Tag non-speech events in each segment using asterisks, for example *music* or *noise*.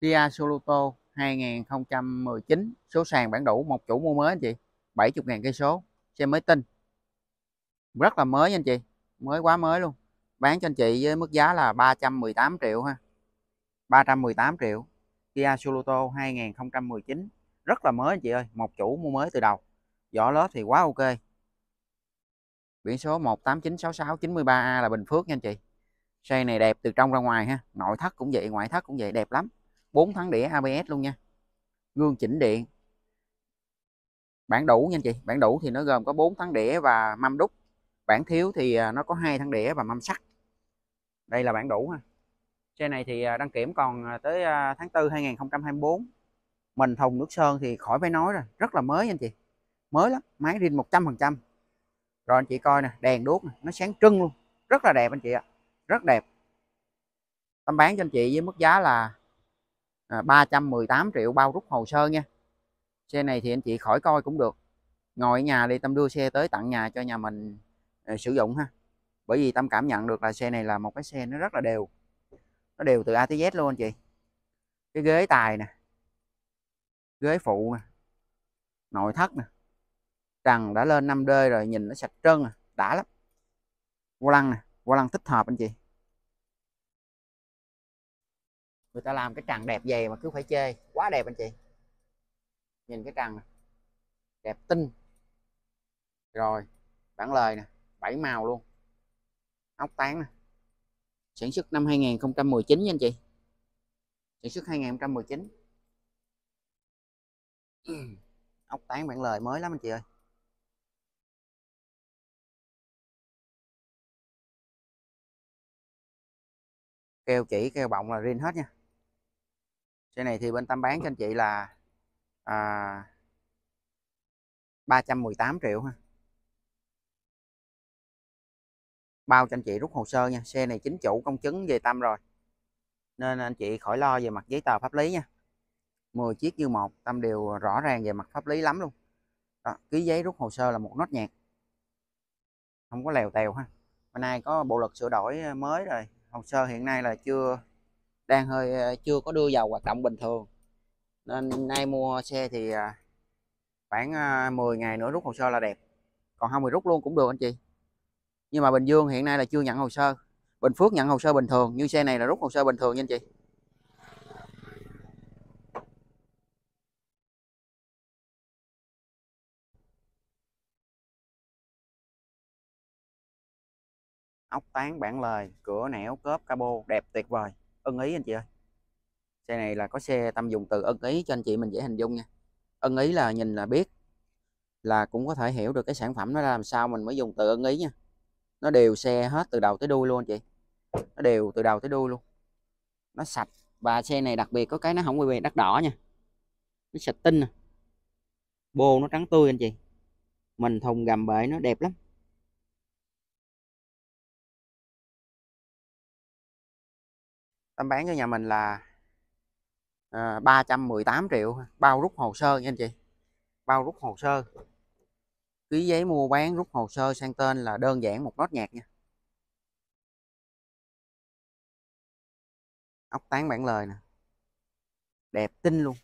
Kia Soluto 2019 số sàn bản đủ một chủ mua mới anh chị 70.000 cây số xe mới tinh rất là mới anh chị mới quá mới luôn bán cho anh chị với mức giá là 318 triệu ha 318 triệu Kia Soluto 2019 rất là mới anh chị ơi một chủ mua mới từ đầu vỏ lớp thì quá ok biển số 1896693A là Bình Phước nha anh chị xe này đẹp từ trong ra ngoài ha nội thất cũng vậy ngoại thất cũng vậy đẹp lắm 4 thắng đĩa ABS luôn nha gương chỉnh điện bản đủ nha anh chị bản đủ thì nó gồm có 4 thắng đĩa và mâm đúc bản thiếu thì à, nó có hai thắng đĩa và mâm sắt đây là bản đủ ha xe này thì à, đăng kiểm còn à, tới tháng 4 2024 mình thùng nước sơn thì khỏi phải nói rồi rất là mới anh chị mới lắm máy rin 100% rồi anh chị coi nè đèn đuốc nè, nó sáng trưng luôn rất là đẹp anh chị ạ rất đẹp tâm bán cho anh chị với mức giá là à, 318 triệu bao rút hồ sơ nha xe này thì anh chị khỏi coi cũng được ngồi ở nhà đi tâm đưa xe tới tặng nhà cho nhà mình à, sử dụng ha bởi vì tâm cảm nhận được là xe này là một cái xe nó rất là đều nó đều từ A tới Z luôn anh chị cái ghế tài nè ghế phụ nè nội thất nè trần đã lên 5D rồi nhìn nó sạch trơn à. đã lắm vô lăng nè vô lăng thích hợp anh chị người ta làm cái tràng đẹp vậy mà cứ phải chê quá đẹp anh chị nhìn cái tràng này. đẹp tinh rồi bản lời nè bảy màu luôn ốc tán nè sản xuất năm 2019 nha anh chị sản xuất 2019 *clears throat* ốc tán bản lời mới lắm anh chị ơi keo chỉ keo bọng là riêng hết nha xe này thì bên Tâm bán cho anh chị là à, 318 triệu ha bao cho anh chị rút hồ sơ nha xe này chính chủ công chứng về Tâm rồi nên anh chị khỏi lo về mặt giấy tờ pháp lý nha 10 chiếc như một Tâm đều rõ ràng về mặt pháp lý lắm luôn đó, ký giấy rút hồ sơ là một nốt nhạc không có lèo tèo ha hôm nay có bộ luật sửa đổi ờ, mới rồi hồ sơ hiện nay là chưa đang hơi ờ, chưa có đưa vào hoạt động bình thường nên nay mua xe thì ờ, khoảng 10 ờ, ngày nữa rút hồ sơ là đẹp còn 20 rút luôn cũng được anh chị nhưng mà Bình Dương hiện nay là chưa nhận hồ sơ Bình Phước nhận hồ sơ bình thường như xe này là rút hồ sơ bình thường nha anh chị ốc tán bản lời cửa nẻo cớp cabo đẹp tuyệt vời ưng ý anh chị ơi xe này là có xe tâm dùng từ ưng ý cho anh chị mình dễ hình dung nha ưng ý là nhìn là biết là cũng có thể hiểu được cái sản phẩm nó làm sao mình mới dùng từ ưng ý nha nó đều xe hết từ đầu tới đuôi luôn anh chị nó đều từ đầu tới đuôi luôn nó sạch và xe này đặc biệt có cái nó không bị đắt đỏ nha nó sạch tinh nè bô nó trắng tươi anh chị mình thùng gầm bể nó đẹp lắm Tâm bán cho nhà mình là à, ờ, 318 triệu bao rút hồ sơ nha anh chị bao rút hồ sơ ký giấy mua bán rút hồ sơ sang tên là đơn giản một nốt nhạc nha ốc tán bản lời nè đẹp tinh luôn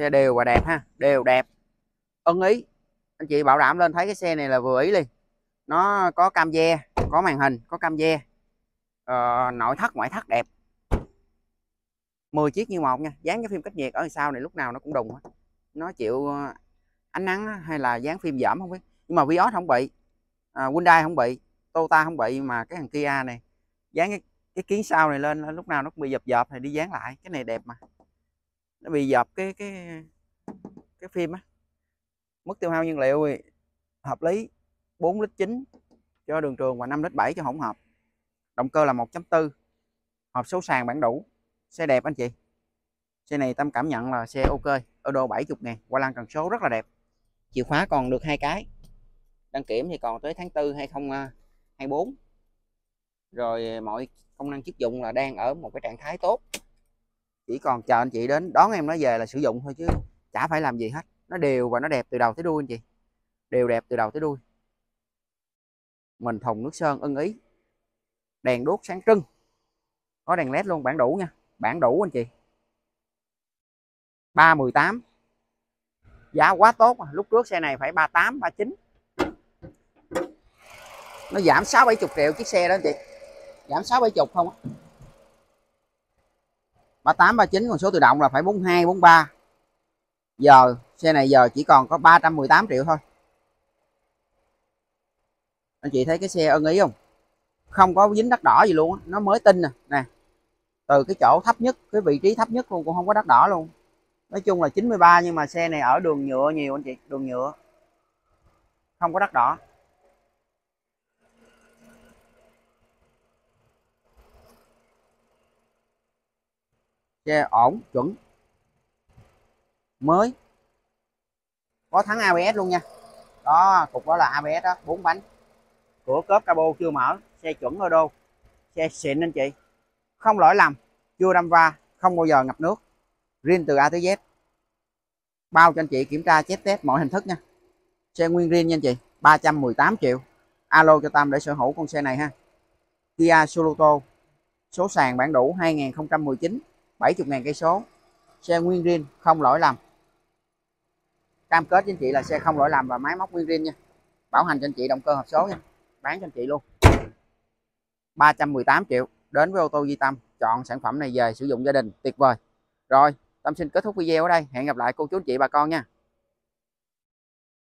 xe đều và đẹp ha đều đẹp ưng ý anh chị bảo đảm lên thấy cái xe này là vừa ý liền nó có cam ve có màn hình có cam ve ờ, nội thất ngoại thất đẹp 10 chiếc như một nha dán cái phim cách nhiệt ở sau này lúc nào nó cũng đùng nó chịu ờ, ánh nắng hay là dán phim giảm không biết nhưng mà Vios không bị à, Hyundai không bị Toyota không bị mà cái thằng Kia này dán cái, cái kiến sau này lên lúc nào nó cũng bị dập dập thì đi dán lại cái này đẹp mà nó bị dập cái cái cái phim á mức tiêu hao nhiên liệu hợp lý 4 lít 9 cho đường trường và 5 lít 7 cho hỗn hợp động cơ là 1.4 hộp số sàn bản đủ xe đẹp anh chị xe này Tâm cảm nhận là xe ok ở đô 70 ngàn qua lăng cần số rất là đẹp chìa khóa còn được hai cái đăng kiểm thì còn tới tháng 4 2024 à, rồi à, mọi công năng chức dụng là đang ở một cái trạng thái tốt chỉ còn chờ anh chị đến đón em nó về là sử dụng thôi chứ chả phải làm gì hết nó đều và nó đẹp từ đầu tới đuôi anh chị đều đẹp từ đầu tới đuôi mình thùng nước sơn ưng ý đèn đốt sáng trưng có đèn led luôn bản đủ nha bản đủ anh chị 318 giá quá tốt mà. lúc trước xe này phải 38 39 nó giảm 6 70 triệu chiếc xe đó anh chị giảm 6 70 không á 38 39 còn số tự động là phải 42 43 giờ xe này giờ chỉ còn có 318 triệu thôi anh chị thấy cái xe ưng ý không không có dính đắt đỏ gì luôn nó mới tinh nè nè từ cái chỗ thấp nhất cái vị trí thấp nhất luôn cũng không có đắt đỏ luôn nói chung là 93 nhưng mà xe này ở đường nhựa nhiều anh chị đường nhựa không có đắt đỏ xe ổn chuẩn mới có thắng ABS luôn nha đó cục đó là ABS đó bốn bánh cửa cốp cabo chưa mở xe chuẩn thôi đô xe xịn anh chị không lỗi lầm chưa đâm va không bao giờ ngập nước riêng từ A tới Z bao cho anh chị kiểm tra chép test mọi hình thức nha xe nguyên riêng nha anh chị 318 triệu alo cho Tam để sở hữu con xe này ha Kia Soluto số sàn bản đủ 2019 70.000 cây số xe nguyên riêng không lỗi lầm cam kết với anh chị là xe không lỗi lầm và máy móc nguyên riêng nha bảo hành cho anh chị động cơ hộp số nha bán cho anh chị luôn 318 triệu đến với ô tô Di Tâm chọn sản phẩm này về sử dụng gia đình tuyệt vời rồi Tâm xin kết thúc video ở đây hẹn gặp lại cô chú anh chị bà con nha